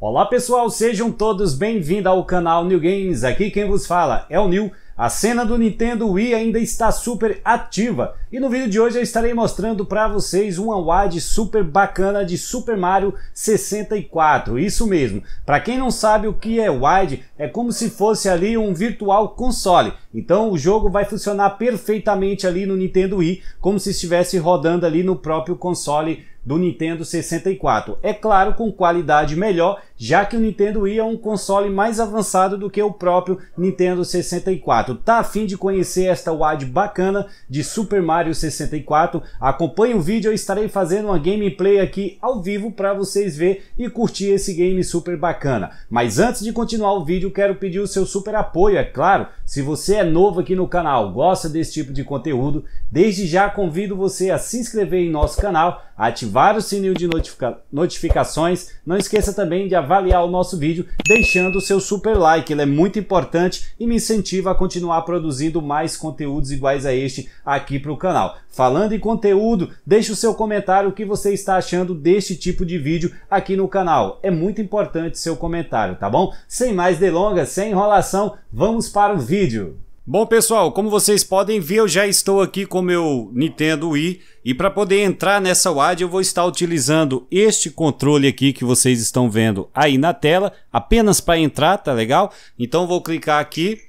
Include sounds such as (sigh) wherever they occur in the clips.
Olá pessoal, sejam todos bem-vindos ao canal New Games. Aqui quem vos fala é o New. A cena do Nintendo Wii ainda está super ativa e no vídeo de hoje eu estarei mostrando para vocês uma Wide super bacana de Super Mario 64, isso mesmo. Para quem não sabe o que é wide, é como se fosse ali um virtual console. Então o jogo vai funcionar perfeitamente ali no Nintendo Wii, como se estivesse rodando ali no próprio console do Nintendo 64. É claro, com qualidade melhor, já que o Nintendo Wii é um console mais avançado do que o próprio Nintendo 64. Tá a fim de conhecer esta WAD bacana de Super Mario 64? Acompanhe o vídeo, eu estarei fazendo uma gameplay aqui ao vivo para vocês ver e curtir esse game super bacana. Mas antes de continuar o vídeo, quero pedir o seu super apoio, é claro. Se você é novo aqui no canal, gosta desse tipo de conteúdo, desde já convido você a se inscrever em nosso canal, ativar ativar o sininho de notifica notificações. Não esqueça também de avaliar o nosso vídeo deixando o seu super like, ele é muito importante e me incentiva a continuar produzindo mais conteúdos iguais a este aqui para o canal. Falando em conteúdo, deixe o seu comentário o que você está achando deste tipo de vídeo aqui no canal. É muito importante seu comentário, tá bom? Sem mais delongas, sem enrolação, vamos para o vídeo. Bom, pessoal, como vocês podem ver, eu já estou aqui com meu Nintendo Wii e para poder entrar nessa WAD eu vou estar utilizando este controle aqui que vocês estão vendo aí na tela, apenas para entrar, tá legal? Então vou clicar aqui.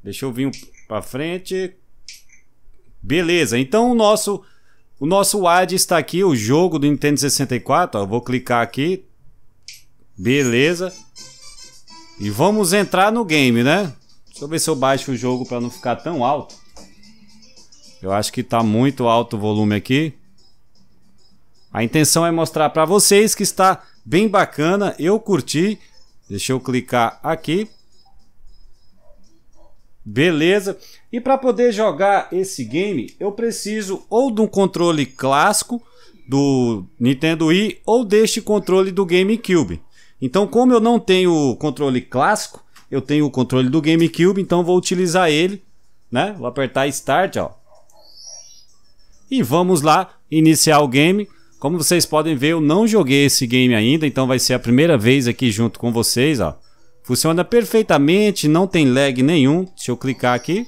Deixa eu vir para frente. Beleza. Então o nosso o nosso WAD está aqui, o jogo do Nintendo 64, ó, eu vou clicar aqui. Beleza. E vamos entrar no game, né? Deixa eu ver se eu baixo o jogo para não ficar tão alto. Eu acho que está muito alto o volume aqui. A intenção é mostrar para vocês que está bem bacana. Eu curti. Deixa eu clicar aqui. Beleza. E para poder jogar esse game, eu preciso ou de um controle clássico do Nintendo Wii ou deste controle do GameCube. Então, como eu não tenho o controle clássico, eu tenho o controle do GameCube, então vou utilizar ele, né? Vou apertar Start, ó. E vamos lá iniciar o game. Como vocês podem ver, eu não joguei esse game ainda, então vai ser a primeira vez aqui junto com vocês, ó. Funciona perfeitamente, não tem lag nenhum. Deixa eu clicar aqui.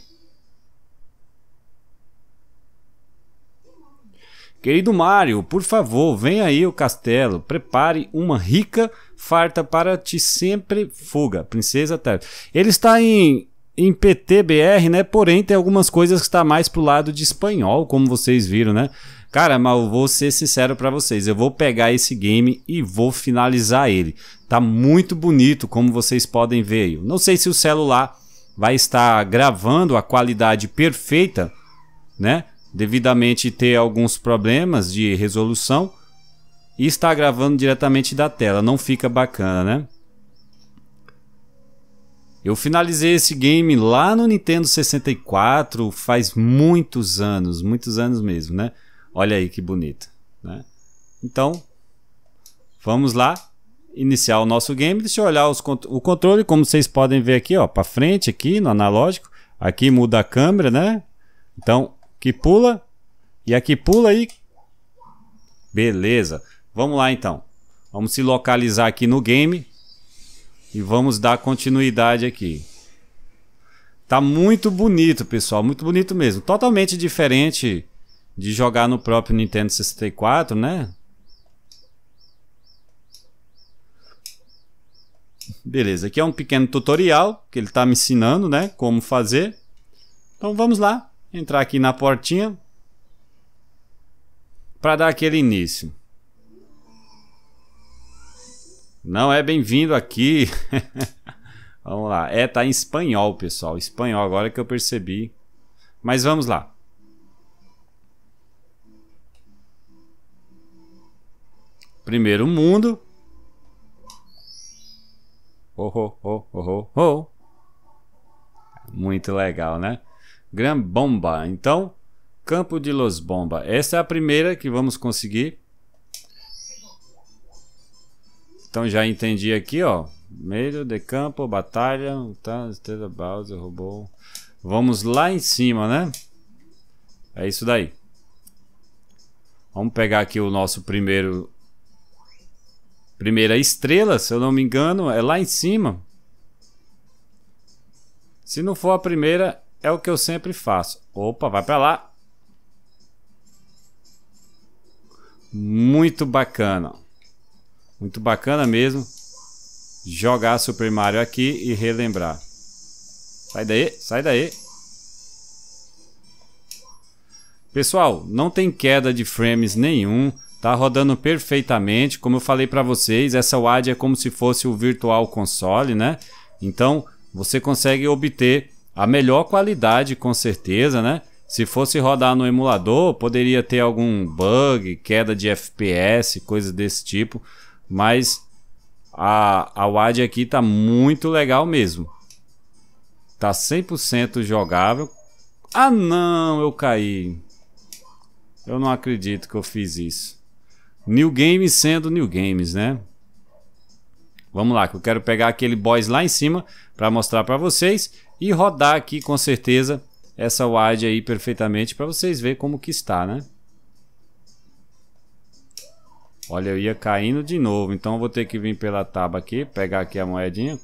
Querido Mario, por favor, venha aí o castelo. Prepare uma rica farta para ti sempre fuga, princesa Terra. Ele está em em PTBR, né? Porém, tem algumas coisas que está mais pro lado de espanhol, como vocês viram, né? Cara, mas eu vou ser sincero para vocês, eu vou pegar esse game e vou finalizar ele. Tá muito bonito, como vocês podem ver. Aí. Não sei se o celular vai estar gravando a qualidade perfeita, né? devidamente ter alguns problemas de resolução e está gravando diretamente da tela, não fica bacana, né? Eu finalizei esse game lá no Nintendo 64 faz muitos anos, muitos anos mesmo, né? Olha aí que bonito, né? Então, vamos lá iniciar o nosso game. Deixa eu olhar os, o controle, como vocês podem ver aqui, ó, para frente aqui no analógico. Aqui muda a câmera, né? Então, que pula. E aqui pula e... Beleza. Vamos lá então. Vamos se localizar aqui no game. E vamos dar continuidade aqui. Tá muito bonito, pessoal. Muito bonito mesmo. Totalmente diferente de jogar no próprio Nintendo 64, né? Beleza, aqui é um pequeno tutorial que ele está me ensinando, né? Como fazer. Então vamos lá. Entrar aqui na portinha para dar aquele início. Não é bem-vindo aqui. (laughs) vamos lá. É, tá em espanhol, pessoal. Espanhol, agora que eu percebi. Mas vamos lá. Primeiro mundo. Oh, oh, oh, oh, oh. Muito legal, né? Gran Bomba. Então, Campo de Los Bomba. Essa é a primeira que vamos conseguir. Então já entendi aqui, ó. Meio de campo, batalha, tá, Bowser roubou. Vamos lá em cima, né? É isso daí. Vamos pegar aqui o nosso primeiro primeira estrela, se eu não me engano, é lá em cima. Se não for a primeira, é o que eu sempre faço. Opa, vai para lá. Muito bacana. Muito bacana mesmo. Jogar Super Mario aqui e relembrar. Sai daí, sai daí. Pessoal, não tem queda de frames nenhum, tá rodando perfeitamente. Como eu falei para vocês, essa WAD é como se fosse o virtual console, né? Então, você consegue obter a melhor qualidade, com certeza, né? Se fosse rodar no emulador, poderia ter algum bug, queda de FPS, coisas desse tipo, mas a, a WAD aqui tá muito legal mesmo. Tá 100% jogável. Ah não, eu caí. Eu não acredito que eu fiz isso. New Games sendo New Games, né? Vamos lá, que eu quero pegar aquele boys lá em cima para mostrar para vocês e rodar aqui com certeza essa wide aí perfeitamente para vocês verem como que está, né? Olha, eu ia caindo de novo, então eu vou ter que vir pela tábua aqui, pegar aqui a moedinha.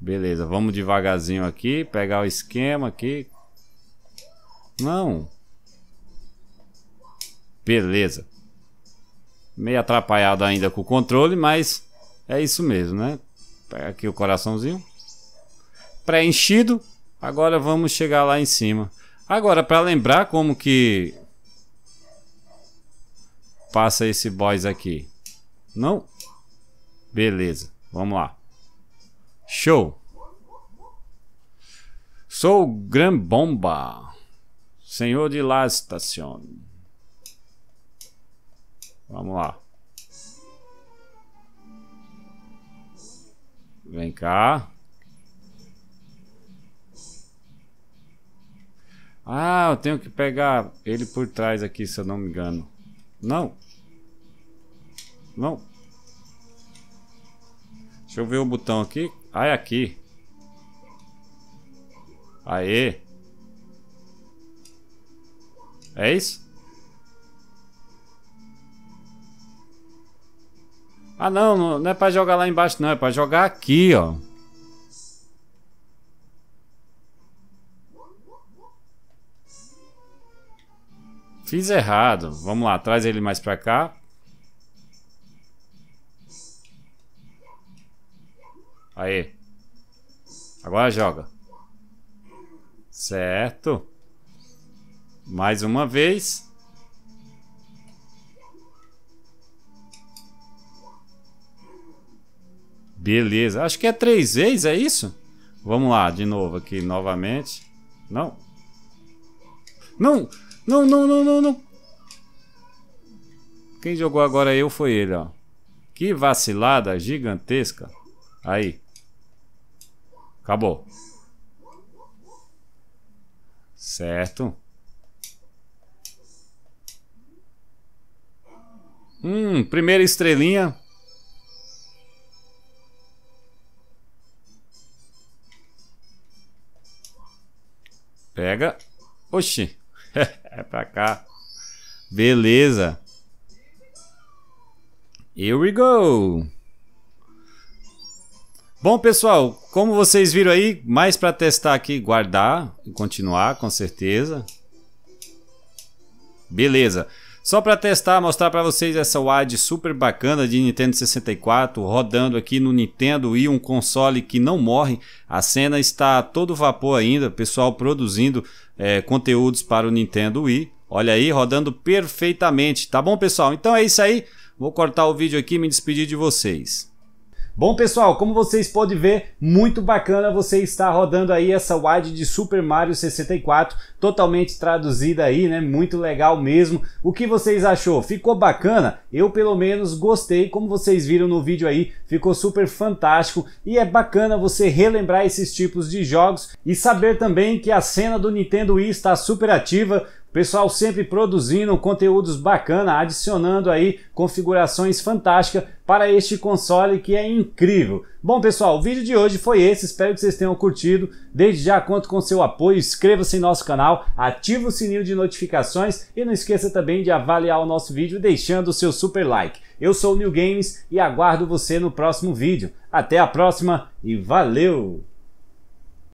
Beleza, vamos devagarzinho aqui, pegar o esquema aqui. Não. Beleza meio atrapalhado ainda com o controle, mas é isso mesmo, né? Pega tá Aqui o coraçãozinho preenchido. Agora vamos chegar lá em cima. Agora para lembrar como que passa esse boss aqui. Não? Beleza. Vamos lá. Show. Sou Gran Bomba, senhor de La Estación. Vamos lá. Vem cá. Ah, eu tenho que pegar ele por trás aqui, se eu não me engano. Não. Não. Deixa eu ver o botão aqui. Ah, é aqui. Aê. É isso? Ah não, não é pra jogar lá embaixo não, é pra jogar aqui, ó. Fiz errado. Vamos lá, traz ele mais pra cá. Aí. Agora joga. Certo. Mais uma vez. Beleza. Acho que é três vezes, é isso? Vamos lá, de novo aqui, novamente. Não. Não, não, não, não, não, não. Quem jogou agora eu foi ele, ó. Que vacilada gigantesca. Aí. Acabou. Certo. Hum, primeira estrelinha. Pega. Oxi. (laughs) é pra cá. Beleza. Here we go. Bom, pessoal, como vocês viram aí, mais para testar aqui, guardar e continuar, com certeza. Beleza. Só para testar, mostrar para vocês essa WAD super bacana de Nintendo 64 rodando aqui no Nintendo e um console que não morre. A cena está a todo vapor ainda, pessoal produzindo é, conteúdos para o Nintendo Wii. Olha aí, rodando perfeitamente, tá bom pessoal? Então é isso aí, vou cortar o vídeo aqui e me despedir de vocês. Bom pessoal, como vocês podem ver, muito bacana você está rodando aí essa wide de Super Mario 64, totalmente traduzida aí, né? Muito legal mesmo. O que vocês achou? Ficou bacana? Eu pelo menos gostei, como vocês viram no vídeo aí, ficou super fantástico e é bacana você relembrar esses tipos de jogos e saber também que a cena do Nintendo Wii está super ativa, Pessoal sempre produzindo conteúdos bacana, adicionando aí configurações fantásticas para este console que é incrível. Bom pessoal, o vídeo de hoje foi esse, espero que vocês tenham curtido. Desde já conto com seu apoio, inscreva-se em nosso canal, ative o sininho de notificações e não esqueça também de avaliar o nosso vídeo deixando o seu super like. Eu sou o New Games e aguardo você no próximo vídeo. Até a próxima e valeu!